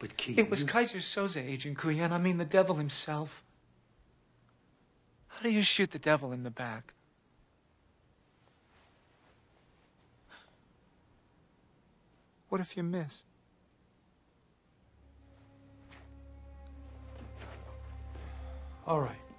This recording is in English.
But Keith. It was you... Kaiser Soze, Agent Kuyan. I mean the devil himself. How do you shoot the devil in the back? What if you miss? All right.